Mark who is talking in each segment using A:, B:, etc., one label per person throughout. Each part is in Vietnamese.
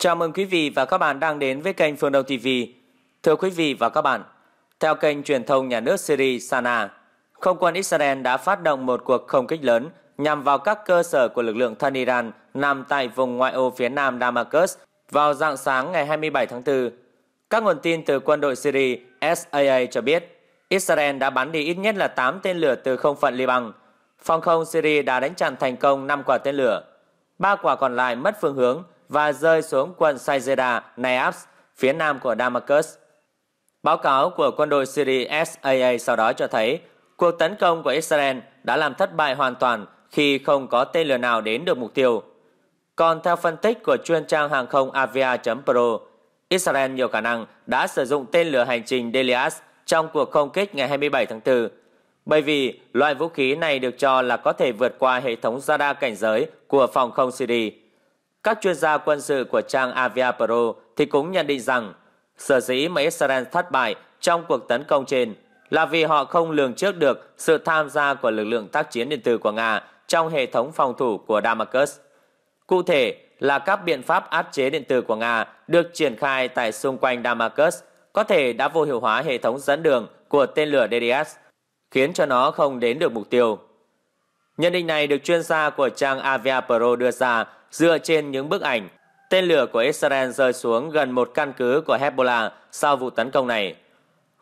A: Chào mừng quý vị và các bạn đang đến với kênh Phương Đông TV. Thưa quý vị và các bạn, theo kênh truyền thông nhà nước Syria Sana, không quân Israel đã phát động một cuộc không kích lớn nhằm vào các cơ sở của lực lượng thân Iran nằm tại vùng ngoại ô phía nam Damascus vào dạng sáng ngày 27 tháng 4. Các nguồn tin từ quân đội Syria SAA cho biết, Israel đã bắn đi ít nhất là 8 tên lửa từ không phận Liban. Phòng không Syria đã đánh chặn thành công 5 quả tên lửa. 3 quả còn lại mất phương hướng và rơi xuống quận Saizeda, Naabs, phía nam của Damascus. Báo cáo của quân đội Syria SAA sau đó cho thấy cuộc tấn công của Israel đã làm thất bại hoàn toàn khi không có tên lửa nào đến được mục tiêu. Còn theo phân tích của chuyên trang hàng không avia.pro, Israel nhiều khả năng đã sử dụng tên lửa hành trình Delias trong cuộc không kích ngày 27 tháng 4, bởi vì loại vũ khí này được cho là có thể vượt qua hệ thống radar cảnh giới của phòng không Syria. Các chuyên gia quân sự của trang Avia Pro thì cũng nhận định rằng sở dĩ mà Israel thất bại trong cuộc tấn công trên là vì họ không lường trước được sự tham gia của lực lượng tác chiến điện tử của Nga trong hệ thống phòng thủ của Damascus. Cụ thể là các biện pháp áp chế điện tử của Nga được triển khai tại xung quanh Damascus có thể đã vô hiệu hóa hệ thống dẫn đường của tên lửa DDS, khiến cho nó không đến được mục tiêu. Nhận định này được chuyên gia của trang Avia Pro đưa ra dựa trên những bức ảnh. Tên lửa của Israel rơi xuống gần một căn cứ của Hezbollah sau vụ tấn công này.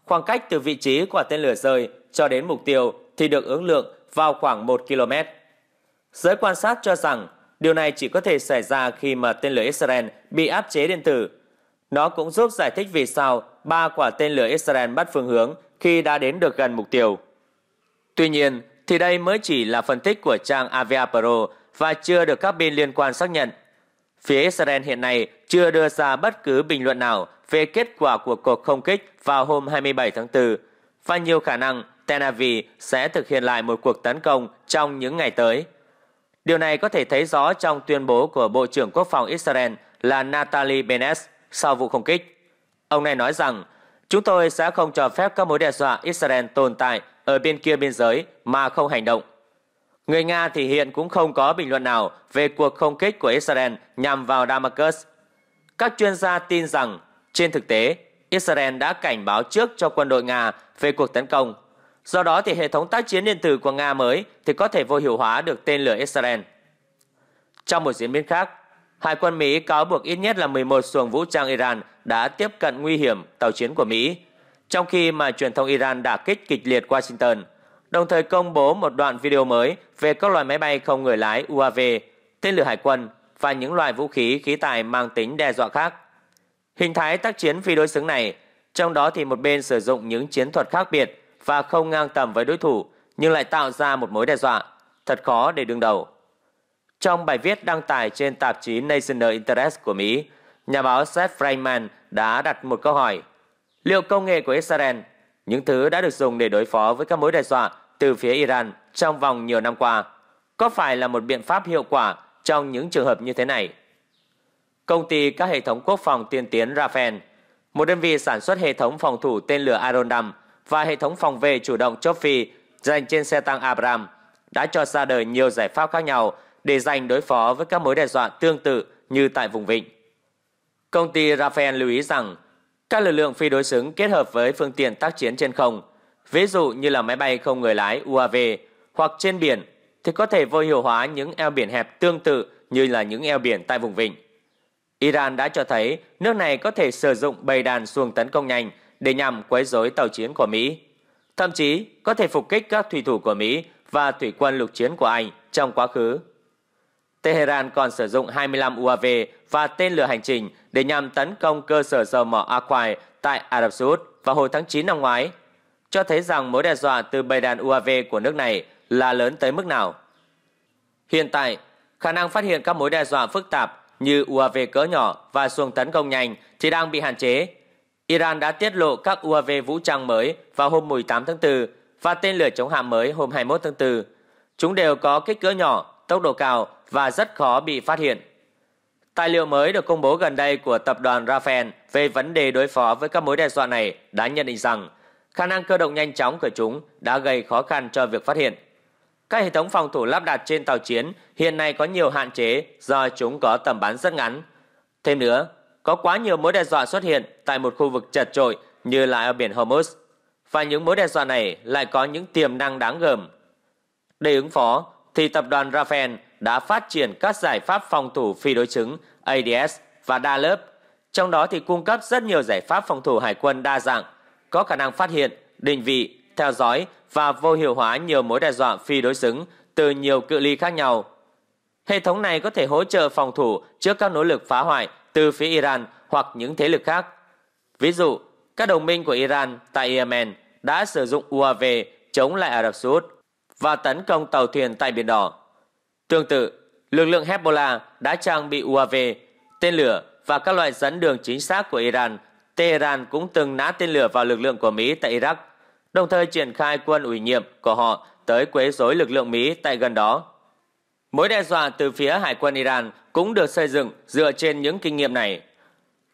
A: Khoảng cách từ vị trí của tên lửa rơi cho đến mục tiêu thì được ứng lượng vào khoảng 1 km. Giới quan sát cho rằng điều này chỉ có thể xảy ra khi mà tên lửa Israel bị áp chế điện tử. Nó cũng giúp giải thích vì sao ba quả tên lửa Israel bắt phương hướng khi đã đến được gần mục tiêu. Tuy nhiên, thì đây mới chỉ là phân tích của trang Avia Pro và chưa được các bên liên quan xác nhận. Phía Israel hiện nay chưa đưa ra bất cứ bình luận nào về kết quả của cuộc không kích vào hôm 27 tháng 4 và nhiều khả năng Tel Aviv sẽ thực hiện lại một cuộc tấn công trong những ngày tới. Điều này có thể thấy rõ trong tuyên bố của Bộ trưởng Quốc phòng Israel là Natalie Bennett sau vụ không kích. Ông này nói rằng, chúng tôi sẽ không cho phép các mối đe dọa Israel tồn tại ở bên kia biên giới mà không hành động. Người Nga thì hiện cũng không có bình luận nào về cuộc không kích của Israel nhằm vào Damascus. Các chuyên gia tin rằng, trên thực tế, Israel đã cảnh báo trước cho quân đội Nga về cuộc tấn công. Do đó thì hệ thống tác chiến điện tử của Nga mới thì có thể vô hiệu hóa được tên lửa Israel. Trong một diễn biến khác, Hải quân Mỹ cáo buộc ít nhất là 11 xuồng vũ trang Iran đã tiếp cận nguy hiểm tàu chiến của Mỹ, trong khi mà truyền thông Iran đả kích kịch liệt Washington – đồng thời công bố một đoạn video mới về các loại máy bay không người lái UAV, tên lửa hải quân và những loại vũ khí khí tài mang tính đe dọa khác. Hình thái tác chiến phi đối xứng này, trong đó thì một bên sử dụng những chiến thuật khác biệt và không ngang tầm với đối thủ nhưng lại tạo ra một mối đe dọa, thật khó để đương đầu. Trong bài viết đăng tải trên tạp chí National Interest của Mỹ, nhà báo Seth Freeman đã đặt một câu hỏi. Liệu công nghệ của Israel những thứ đã được dùng để đối phó với các mối đe dọa từ phía Iran trong vòng nhiều năm qua, có phải là một biện pháp hiệu quả trong những trường hợp như thế này? Công ty các hệ thống quốc phòng tiên tiến Rafael, một đơn vị sản xuất hệ thống phòng thủ tên lửa Arondam và hệ thống phòng vệ chủ động chốt phi dành trên xe tăng Abrams, đã cho ra đời nhiều giải pháp khác nhau để dành đối phó với các mối đe dọa tương tự như tại vùng vịnh. Công ty Rafael lưu ý rằng các lực lượng phi đối xứng kết hợp với phương tiện tác chiến trên không, ví dụ như là máy bay không người lái UAV hoặc trên biển thì có thể vô hiệu hóa những eo biển hẹp tương tự như là những eo biển tại vùng vịnh. Iran đã cho thấy nước này có thể sử dụng bầy đàn xuồng tấn công nhanh để nhằm quấy rối tàu chiến của Mỹ. Thậm chí có thể phục kích các thủy thủ của Mỹ và thủy quân lục chiến của Anh trong quá khứ. Tehran còn sử dụng 25 UAV và tên lửa hành trình để nhằm tấn công cơ sở dầu mỏ Aquai tại Ả Rập Xê Út vào hồi tháng 9 năm ngoái, cho thấy rằng mối đe dọa từ bầy đàn UAV của nước này là lớn tới mức nào. Hiện tại, khả năng phát hiện các mối đe dọa phức tạp như UAV cỡ nhỏ và xuồng tấn công nhanh thì đang bị hạn chế. Iran đã tiết lộ các UAV vũ trang mới vào hôm 18 tháng 4 và tên lửa chống hạm mới hôm 21 tháng 4. Chúng đều có kích cỡ nhỏ, tốc độ cao và rất khó bị phát hiện. Tài liệu mới được công bố gần đây của tập đoàn Rafael về vấn đề đối phó với các mối đe dọa này đã nhận định rằng khả năng cơ động nhanh chóng của chúng đã gây khó khăn cho việc phát hiện. Các hệ thống phòng thủ lắp đặt trên tàu chiến hiện nay có nhiều hạn chế do chúng có tầm bắn rất ngắn. Thêm nữa, có quá nhiều mối đe dọa xuất hiện tại một khu vực chật trội như là ở biển Hormuz và những mối đe dọa này lại có những tiềm năng đáng gờm. Để ứng phó, thì tập đoàn Rafael đã phát triển các giải pháp phòng thủ phi đối chứng ADS và đa lớp. Trong đó thì cung cấp rất nhiều giải pháp phòng thủ hải quân đa dạng, có khả năng phát hiện, định vị, theo dõi và vô hiệu hóa nhiều mối đe dọa phi đối xứng từ nhiều cự ly khác nhau. Hệ thống này có thể hỗ trợ phòng thủ trước các nỗ lực phá hoại từ phía Iran hoặc những thế lực khác. Ví dụ, các đồng minh của Iran tại Yemen đã sử dụng UAV chống lại Ả Rập Xê Út và tấn công tàu thuyền tại Biển Đỏ Tương tự, lực lượng Hezbollah đã trang bị UAV, tên lửa và các loại dẫn đường chính xác của Iran. Tehran cũng từng nã tên lửa vào lực lượng của Mỹ tại Iraq, đồng thời triển khai quân ủy nhiệm của họ tới quấy rối lực lượng Mỹ tại gần đó. Mối đe dọa từ phía Hải quân Iran cũng được xây dựng dựa trên những kinh nghiệm này.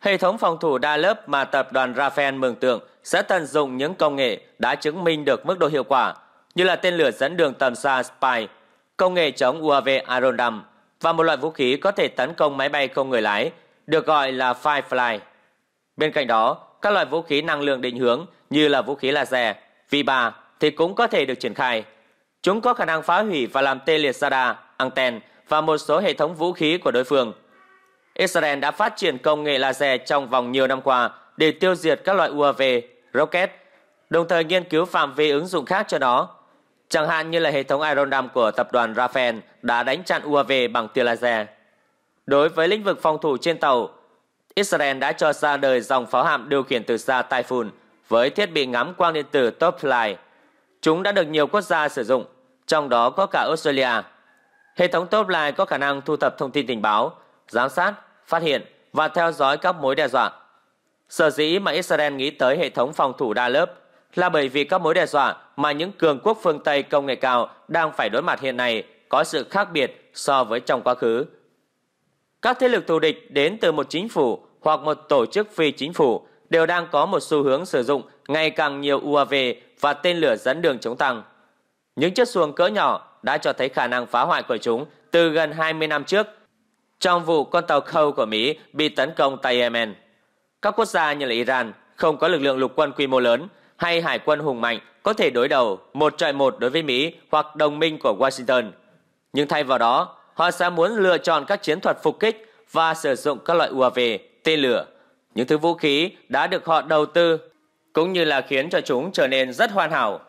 A: Hệ thống phòng thủ đa lớp mà tập đoàn Rafael mường tượng sẽ tận dụng những công nghệ đã chứng minh được mức độ hiệu quả, như là tên lửa dẫn đường tầm xa Spy công nghệ chống UAV Arondam và một loại vũ khí có thể tấn công máy bay không người lái, được gọi là Firefly. Bên cạnh đó, các loại vũ khí năng lượng định hướng như là vũ khí laser, V3 thì cũng có thể được triển khai. Chúng có khả năng phá hủy và làm tê liệt radar, anten và một số hệ thống vũ khí của đối phương. Israel đã phát triển công nghệ laser trong vòng nhiều năm qua để tiêu diệt các loại UAV, rocket, đồng thời nghiên cứu phạm vi ứng dụng khác cho nó Chẳng hạn như là hệ thống Iron Dome của tập đoàn Rafael đã đánh chặn UAV bằng tia laser. Đối với lĩnh vực phòng thủ trên tàu, Israel đã cho ra đời dòng pháo hạm điều khiển từ xa Typhoon với thiết bị ngắm quang điện tử Top Fly. Chúng đã được nhiều quốc gia sử dụng, trong đó có cả Australia. Hệ thống Top Fly có khả năng thu thập thông tin tình báo, giám sát, phát hiện và theo dõi các mối đe dọa. Sở dĩ mà Israel nghĩ tới hệ thống phòng thủ đa lớp là bởi vì các mối đe dọa mà những cường quốc phương Tây công nghệ cao đang phải đối mặt hiện nay có sự khác biệt so với trong quá khứ. Các thế lực thù địch đến từ một chính phủ hoặc một tổ chức phi chính phủ đều đang có một xu hướng sử dụng ngày càng nhiều UAV và tên lửa dẫn đường chống tăng. Những chiếc xuồng cỡ nhỏ đã cho thấy khả năng phá hoại của chúng từ gần 20 năm trước trong vụ con tàu khâu của Mỹ bị tấn công tại Yemen. Các quốc gia như là Iran không có lực lượng lục quân quy mô lớn hay hải quân hùng mạnh có thể đối đầu một trọi một đối với Mỹ hoặc đồng minh của Washington. Nhưng thay vào đó, họ sẽ muốn lựa chọn các chiến thuật phục kích và sử dụng các loại UAV, tên lửa, những thứ vũ khí đã được họ đầu tư cũng như là khiến cho chúng trở nên rất hoàn hảo.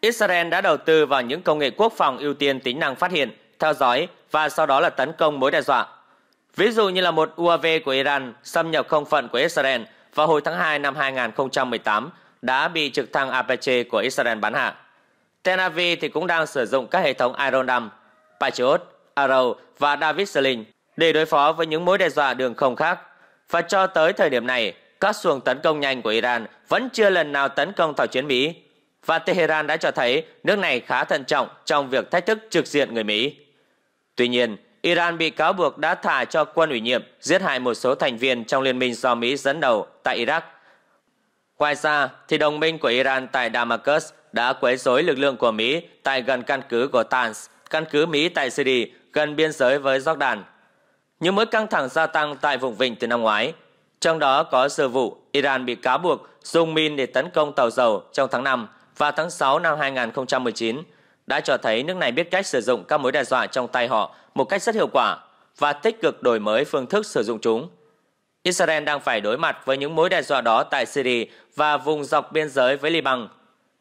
A: Israel đã đầu tư vào những công nghệ quốc phòng ưu tiên tính năng phát hiện, theo dõi và sau đó là tấn công mối đe dọa. Ví dụ như là một UAV của Iran xâm nhập không phận của Israel vào hồi tháng 2 năm 2018 đã bị trực thăng Apache của Israel bắn hạ. Tel Aviv thì cũng đang sử dụng các hệ thống Iron Dome, Patriot, Arrow và David Sling để đối phó với những mối đe dọa đường không khác. Và cho tới thời điểm này, các xuồng tấn công nhanh của Iran vẫn chưa lần nào tấn công tàu chiến Mỹ và Tehran đã cho thấy nước này khá thận trọng trong việc thách thức trực diện người Mỹ. Tuy nhiên, Iran bị cáo buộc đã thả cho quân ủy nhiệm giết hại một số thành viên trong liên minh do Mỹ dẫn đầu tại Iraq Ngoài ra, thì đồng minh của Iran tại Damascus đã quấy rối lực lượng của Mỹ tại gần căn cứ của Tans, căn cứ Mỹ tại Syria gần biên giới với Jordan. Những mối căng thẳng gia tăng tại vùng vịnh từ năm ngoái, trong đó có sự vụ Iran bị cáo buộc dùng min để tấn công tàu dầu trong tháng 5 và tháng 6 năm 2019 đã cho thấy nước này biết cách sử dụng các mối đe dọa trong tay họ một cách rất hiệu quả và tích cực đổi mới phương thức sử dụng chúng. Israel đang phải đối mặt với những mối đe dọa đó tại Syria và vùng dọc biên giới với Liban.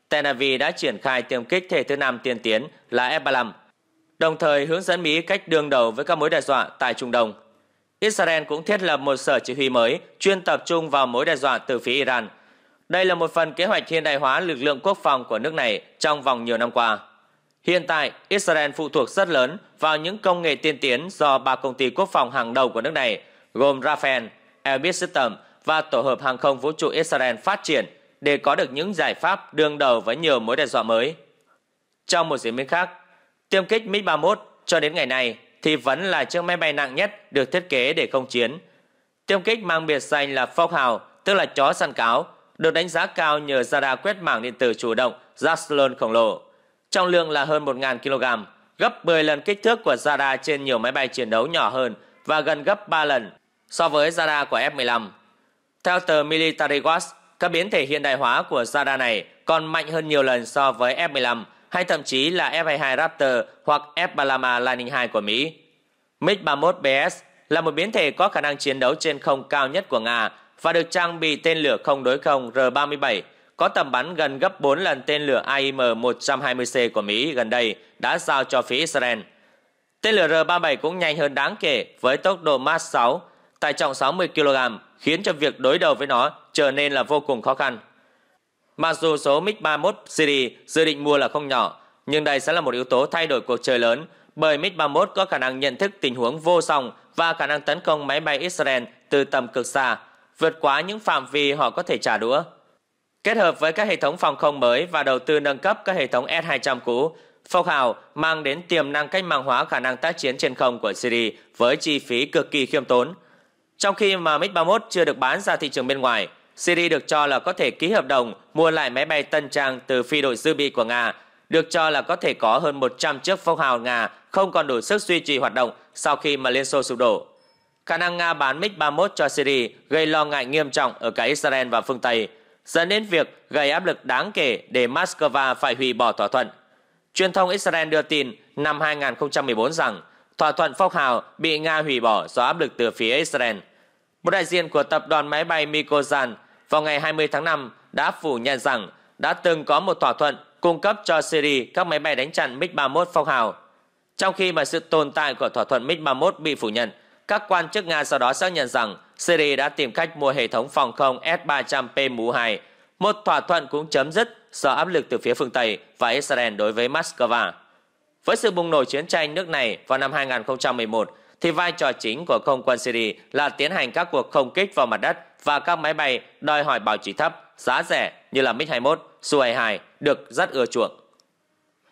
A: Tel Aviv đã triển khai tiêm kích thể thứ năm tiên tiến là F-35, đồng thời hướng dẫn Mỹ cách đương đầu với các mối đe dọa tại Trung Đông. Israel cũng thiết lập một sở chỉ huy mới chuyên tập trung vào mối đe dọa từ phía Iran. Đây là một phần kế hoạch hiện đại hóa lực lượng quốc phòng của nước này trong vòng nhiều năm qua. Hiện tại, Israel phụ thuộc rất lớn vào những công nghệ tiên tiến do ba công ty quốc phòng hàng đầu của nước này, gồm Rafael, Elbit System và tổ hợp hàng không vũ trụ Israel phát triển để có được những giải pháp đương đầu với nhiều mối đe dọa mới. Trong một diễn biến khác, tiêm kích MiG-31 cho đến ngày này thì vẫn là chiếc máy bay nặng nhất được thiết kế để không chiến. Tiêm kích mang biệt danh là Phóc tức là chó săn cáo, được đánh giá cao nhờ radar quét mảng điện tử chủ động Jaslon khổng lồ. Trọng lượng là hơn 1.000 kg, gấp 10 lần kích thước của radar trên nhiều máy bay chiến đấu nhỏ hơn và gần gấp 3 lần so với radar của F-15. Theo tờ Military Watch, các biến thể hiện đại hóa của radar này còn mạnh hơn nhiều lần so với F-15 hay thậm chí là F-22 Raptor hoặc F-35 Lightning II của Mỹ. MiG-31BS là một biến thể có khả năng chiến đấu trên không cao nhất của Nga và được trang bị tên lửa không đối không R-37 có tầm bắn gần gấp 4 lần tên lửa AIM-120C của Mỹ gần đây đã giao cho phía Israel. Tên lửa R-37 cũng nhanh hơn đáng kể với tốc độ Mach 6 tải trọng 60 kg khiến cho việc đối đầu với nó trở nên là vô cùng khó khăn. Mặc dù số MiG-31 Syria dự định mua là không nhỏ, nhưng đây sẽ là một yếu tố thay đổi cuộc chơi lớn bởi MiG-31 có khả năng nhận thức tình huống vô song và khả năng tấn công máy bay Israel từ tầm cực xa, vượt quá những phạm vi họ có thể trả đũa. Kết hợp với các hệ thống phòng không mới và đầu tư nâng cấp các hệ thống S-200 cũ, Phốc Hào mang đến tiềm năng cách mạng hóa khả năng tác chiến trên không của Syria với chi phí cực kỳ khiêm tốn, trong khi mà MiG-31 chưa được bán ra thị trường bên ngoài, Syria được cho là có thể ký hợp đồng mua lại máy bay tân trang từ phi đội dự bị của Nga, được cho là có thể có hơn 100 chiếc phong hào Nga không còn đủ sức duy trì hoạt động sau khi mà Liên Xô sụp đổ. Khả năng Nga bán MiG-31 cho Syria gây lo ngại nghiêm trọng ở cả Israel và phương Tây, dẫn đến việc gây áp lực đáng kể để Moscow phải hủy bỏ thỏa thuận. Truyền thông Israel đưa tin năm 2014 rằng thỏa thuận phong hào bị Nga hủy bỏ do áp lực từ phía Israel – một đại diện của tập đoàn máy bay Mikosan vào ngày 20 tháng 5 đã phủ nhận rằng đã từng có một thỏa thuận cung cấp cho Syria các máy bay đánh chặn MiG-31 Phong Hào. Trong khi mà sự tồn tại của thỏa thuận MiG-31 bị phủ nhận, các quan chức Nga sau đó xác nhận rằng Syria đã tìm cách mua hệ thống phòng không S-300P mũ 2 Một thỏa thuận cũng chấm dứt do áp lực từ phía phương Tây và Israel đối với Moscow. Với sự bùng nổ chiến tranh nước này vào năm 2011, thì vai trò chính của không quân Syria là tiến hành các cuộc không kích vào mặt đất và các máy bay đòi hỏi bảo trì thấp, giá rẻ như là MiG-21, Su-22 được rất ưa chuộng.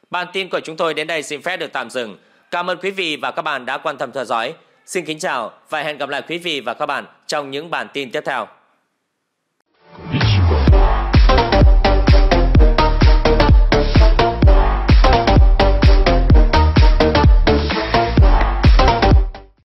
A: Bản tin của chúng tôi đến đây xin phép được tạm dừng. Cảm ơn quý vị và các bạn đã quan tâm theo dõi. Xin kính chào và hẹn gặp lại quý vị và các bạn trong những bản tin tiếp theo.